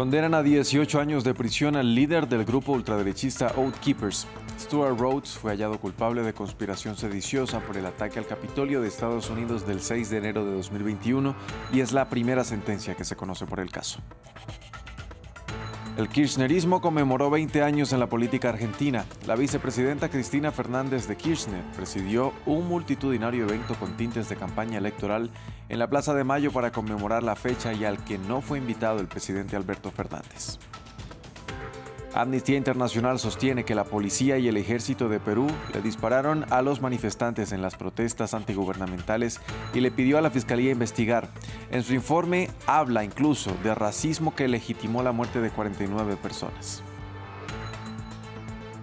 Condenan a 18 años de prisión al líder del grupo ultraderechista Oath Keepers. Stuart Rhodes fue hallado culpable de conspiración sediciosa por el ataque al Capitolio de Estados Unidos del 6 de enero de 2021 y es la primera sentencia que se conoce por el caso. El kirchnerismo conmemoró 20 años en la política argentina. La vicepresidenta Cristina Fernández de Kirchner presidió un multitudinario evento con tintes de campaña electoral en la Plaza de Mayo para conmemorar la fecha y al que no fue invitado el presidente Alberto Fernández. Amnistía Internacional sostiene que la policía y el ejército de Perú le dispararon a los manifestantes en las protestas antigubernamentales y le pidió a la fiscalía investigar. En su informe habla incluso de racismo que legitimó la muerte de 49 personas.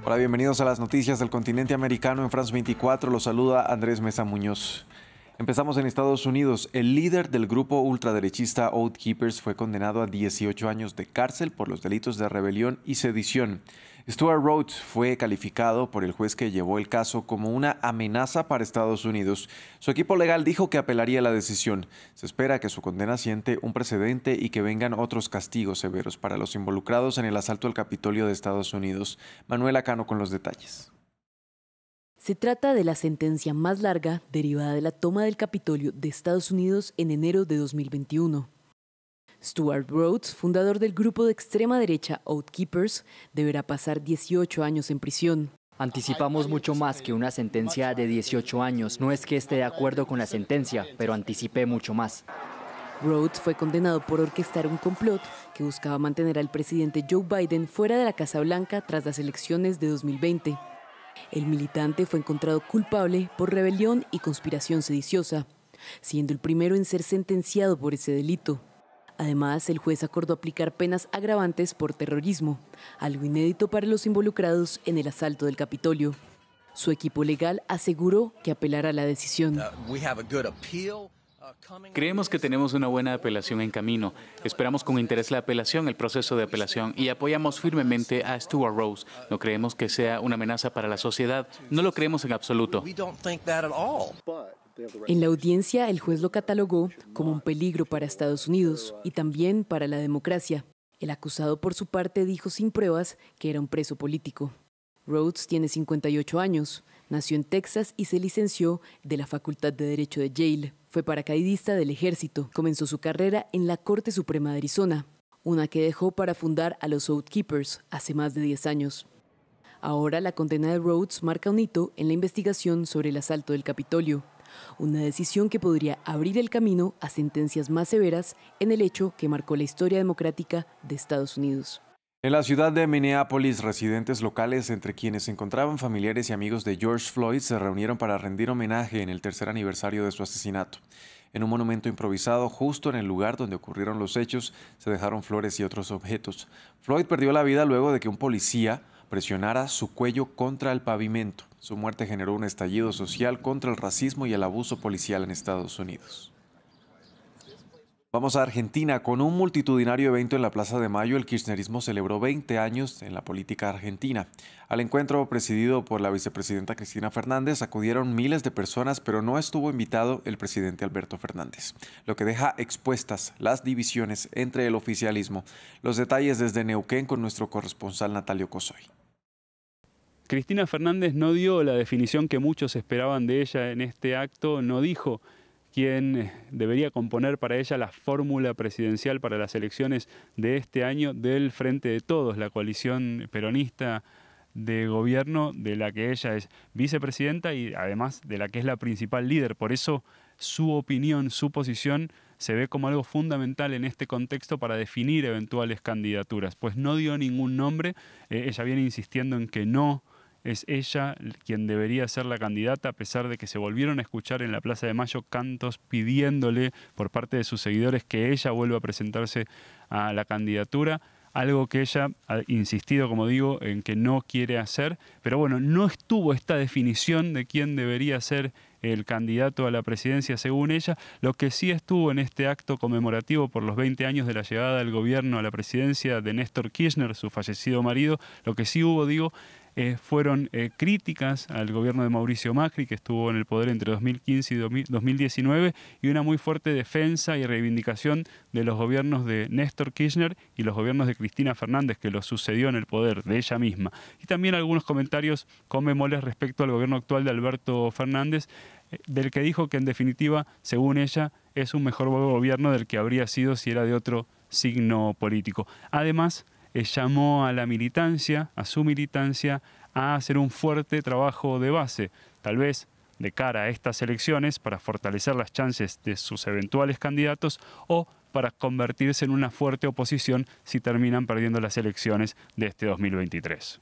Hola, bienvenidos a las noticias del continente americano en France 24. Los saluda Andrés Mesa Muñoz. Empezamos en Estados Unidos. El líder del grupo ultraderechista Oath Keepers fue condenado a 18 años de cárcel por los delitos de rebelión y sedición. Stuart Rhodes fue calificado por el juez que llevó el caso como una amenaza para Estados Unidos. Su equipo legal dijo que apelaría la decisión. Se espera que su condena siente un precedente y que vengan otros castigos severos para los involucrados en el asalto al Capitolio de Estados Unidos. Manuel Acano con los detalles. Se trata de la sentencia más larga derivada de la toma del Capitolio de Estados Unidos en enero de 2021. Stuart Rhodes, fundador del grupo de extrema derecha Outkeepers, deberá pasar 18 años en prisión. Anticipamos mucho más que una sentencia de 18 años. No es que esté de acuerdo con la sentencia, pero anticipé mucho más. Rhodes fue condenado por orquestar un complot que buscaba mantener al presidente Joe Biden fuera de la Casa Blanca tras las elecciones de 2020. El militante fue encontrado culpable por rebelión y conspiración sediciosa, siendo el primero en ser sentenciado por ese delito. Además, el juez acordó aplicar penas agravantes por terrorismo, algo inédito para los involucrados en el asalto del Capitolio. Su equipo legal aseguró que apelará la decisión. Uh, Creemos que tenemos una buena apelación en camino. Esperamos con interés la apelación, el proceso de apelación y apoyamos firmemente a Stuart Rhodes. No creemos que sea una amenaza para la sociedad. No lo creemos en absoluto. En la audiencia, el juez lo catalogó como un peligro para Estados Unidos y también para la democracia. El acusado, por su parte, dijo sin pruebas que era un preso político. Rhodes tiene 58 años, nació en Texas y se licenció de la Facultad de Derecho de Yale paracaidista del ejército. Comenzó su carrera en la Corte Suprema de Arizona, una que dejó para fundar a los Outkeepers hace más de 10 años. Ahora la condena de Rhodes marca un hito en la investigación sobre el asalto del Capitolio, una decisión que podría abrir el camino a sentencias más severas en el hecho que marcó la historia democrática de Estados Unidos. En la ciudad de Minneapolis, residentes locales, entre quienes se encontraban familiares y amigos de George Floyd, se reunieron para rendir homenaje en el tercer aniversario de su asesinato. En un monumento improvisado justo en el lugar donde ocurrieron los hechos, se dejaron flores y otros objetos. Floyd perdió la vida luego de que un policía presionara su cuello contra el pavimento. Su muerte generó un estallido social contra el racismo y el abuso policial en Estados Unidos. Vamos a Argentina. Con un multitudinario evento en la Plaza de Mayo, el kirchnerismo celebró 20 años en la política argentina. Al encuentro presidido por la vicepresidenta Cristina Fernández acudieron miles de personas, pero no estuvo invitado el presidente Alberto Fernández, lo que deja expuestas las divisiones entre el oficialismo. Los detalles desde Neuquén con nuestro corresponsal Natalio Cosoy. Cristina Fernández no dio la definición que muchos esperaban de ella en este acto, no dijo quien eh, debería componer para ella la fórmula presidencial para las elecciones de este año del Frente de Todos, la coalición peronista de gobierno de la que ella es vicepresidenta y además de la que es la principal líder. Por eso su opinión, su posición se ve como algo fundamental en este contexto para definir eventuales candidaturas. Pues no dio ningún nombre, eh, ella viene insistiendo en que no es ella quien debería ser la candidata, a pesar de que se volvieron a escuchar en la Plaza de Mayo cantos pidiéndole por parte de sus seguidores que ella vuelva a presentarse a la candidatura. Algo que ella ha insistido, como digo, en que no quiere hacer. Pero bueno, no estuvo esta definición de quién debería ser el candidato a la presidencia según ella. Lo que sí estuvo en este acto conmemorativo por los 20 años de la llegada del gobierno a la presidencia de Néstor Kirchner, su fallecido marido, lo que sí hubo, digo, eh, fueron eh, críticas al gobierno de Mauricio Macri, que estuvo en el poder entre 2015 y 2019, y una muy fuerte defensa y reivindicación de los gobiernos de Néstor Kirchner y los gobiernos de Cristina Fernández, que lo sucedió en el poder de ella misma. Y también algunos comentarios con memoles respecto al gobierno actual de Alberto Fernández, eh, del que dijo que en definitiva, según ella, es un mejor gobierno del que habría sido si era de otro signo político. Además, eh, llamó a la militancia, a su militancia, a hacer un fuerte trabajo de base, tal vez de cara a estas elecciones para fortalecer las chances de sus eventuales candidatos o para convertirse en una fuerte oposición si terminan perdiendo las elecciones de este 2023.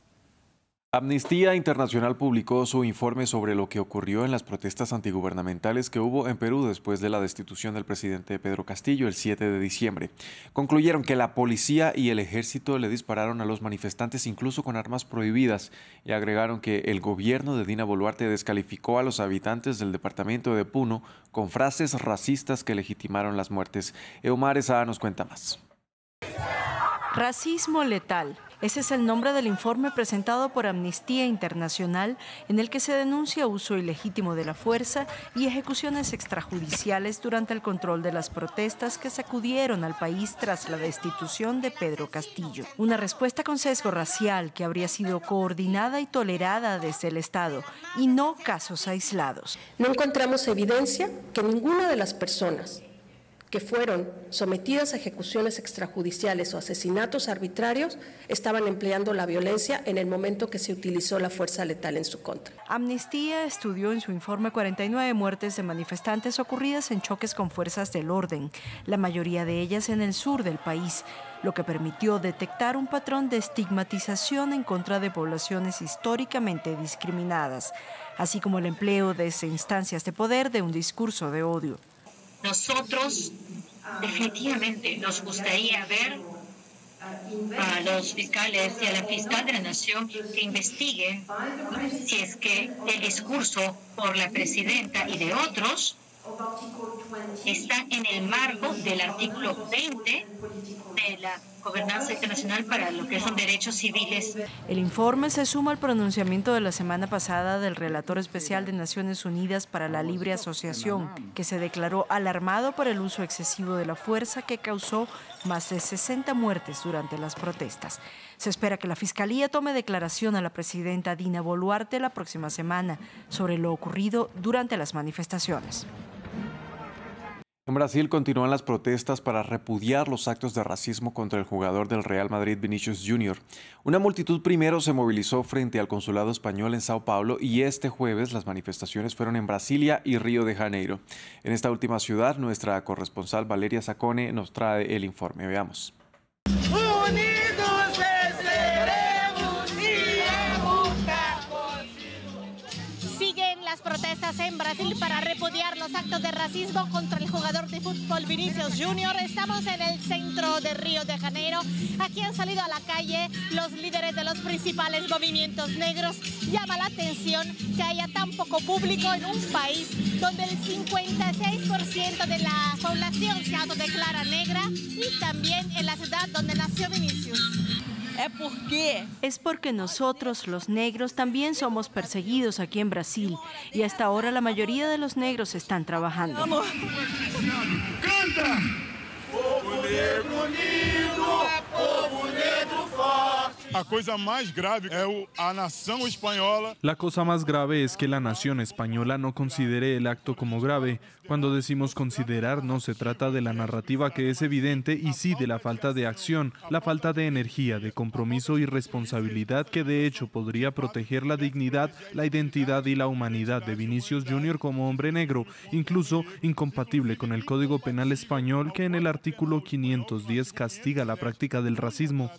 Amnistía Internacional publicó su informe sobre lo que ocurrió en las protestas antigubernamentales que hubo en Perú después de la destitución del presidente Pedro Castillo el 7 de diciembre. Concluyeron que la policía y el ejército le dispararon a los manifestantes incluso con armas prohibidas y agregaron que el gobierno de Dina Boluarte descalificó a los habitantes del departamento de Puno con frases racistas que legitimaron las muertes. Eumar Esa nos cuenta más. Racismo letal. Ese es el nombre del informe presentado por Amnistía Internacional en el que se denuncia uso ilegítimo de la fuerza y ejecuciones extrajudiciales durante el control de las protestas que sacudieron al país tras la destitución de Pedro Castillo. Una respuesta con sesgo racial que habría sido coordinada y tolerada desde el Estado y no casos aislados. No encontramos evidencia que ninguna de las personas que fueron sometidas a ejecuciones extrajudiciales o asesinatos arbitrarios estaban empleando la violencia en el momento que se utilizó la fuerza letal en su contra. Amnistía estudió en su informe 49 muertes de manifestantes ocurridas en choques con fuerzas del orden, la mayoría de ellas en el sur del país lo que permitió detectar un patrón de estigmatización en contra de poblaciones históricamente discriminadas, así como el empleo de instancias de poder de un discurso de odio. Nosotros definitivamente nos gustaría ver a los fiscales y a la fiscal de la nación que investiguen si es que el discurso por la presidenta y de otros está en el marco del artículo 20 de la gobernanza internacional para lo que son derechos civiles. El informe se suma al pronunciamiento de la semana pasada del relator especial de Naciones Unidas para la Libre Asociación, que se declaró alarmado por el uso excesivo de la fuerza que causó más de 60 muertes durante las protestas. Se espera que la Fiscalía tome declaración a la presidenta Dina Boluarte la próxima semana sobre lo ocurrido durante las manifestaciones. En Brasil continúan las protestas para repudiar los actos de racismo contra el jugador del Real Madrid Vinicius Jr. Una multitud primero se movilizó frente al consulado español en Sao Paulo y este jueves las manifestaciones fueron en Brasilia y Río de Janeiro. En esta última ciudad, nuestra corresponsal Valeria Sacone nos trae el informe. Veamos. en Brasil para repudiar los actos de racismo contra el jugador de fútbol Vinicius Junior. Estamos en el centro de Río de Janeiro. Aquí han salido a la calle los líderes de los principales movimientos negros. Llama la atención que haya tan poco público en un país donde el 56% de la población se autodeclara negra y también en la ciudad donde nació Vinicius. ¿Eh, es porque nosotros, los negros, también somos perseguidos aquí en Brasil y hasta ahora la mayoría de los negros están trabajando. La cosa más grave es que la nación española no considere el acto como grave. Cuando decimos considerar no se trata de la narrativa que es evidente y sí de la falta de acción, la falta de energía, de compromiso y responsabilidad que de hecho podría proteger la dignidad, la identidad y la humanidad de Vinicius Jr. como hombre negro, incluso incompatible con el Código Penal español que en el artículo 510 castiga la práctica del racismo.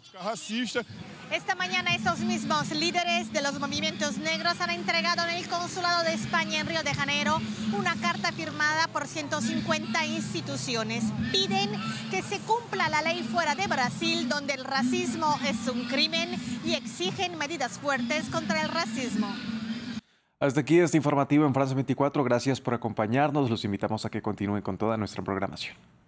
Esta mañana esos mismos líderes de los movimientos negros han entregado en el Consulado de España en Río de Janeiro una carta firmada por 150 instituciones. Piden que se cumpla la ley fuera de Brasil donde el racismo es un crimen y exigen medidas fuertes contra el racismo. Hasta aquí este informativo en Francia 24. Gracias por acompañarnos. Los invitamos a que continúen con toda nuestra programación.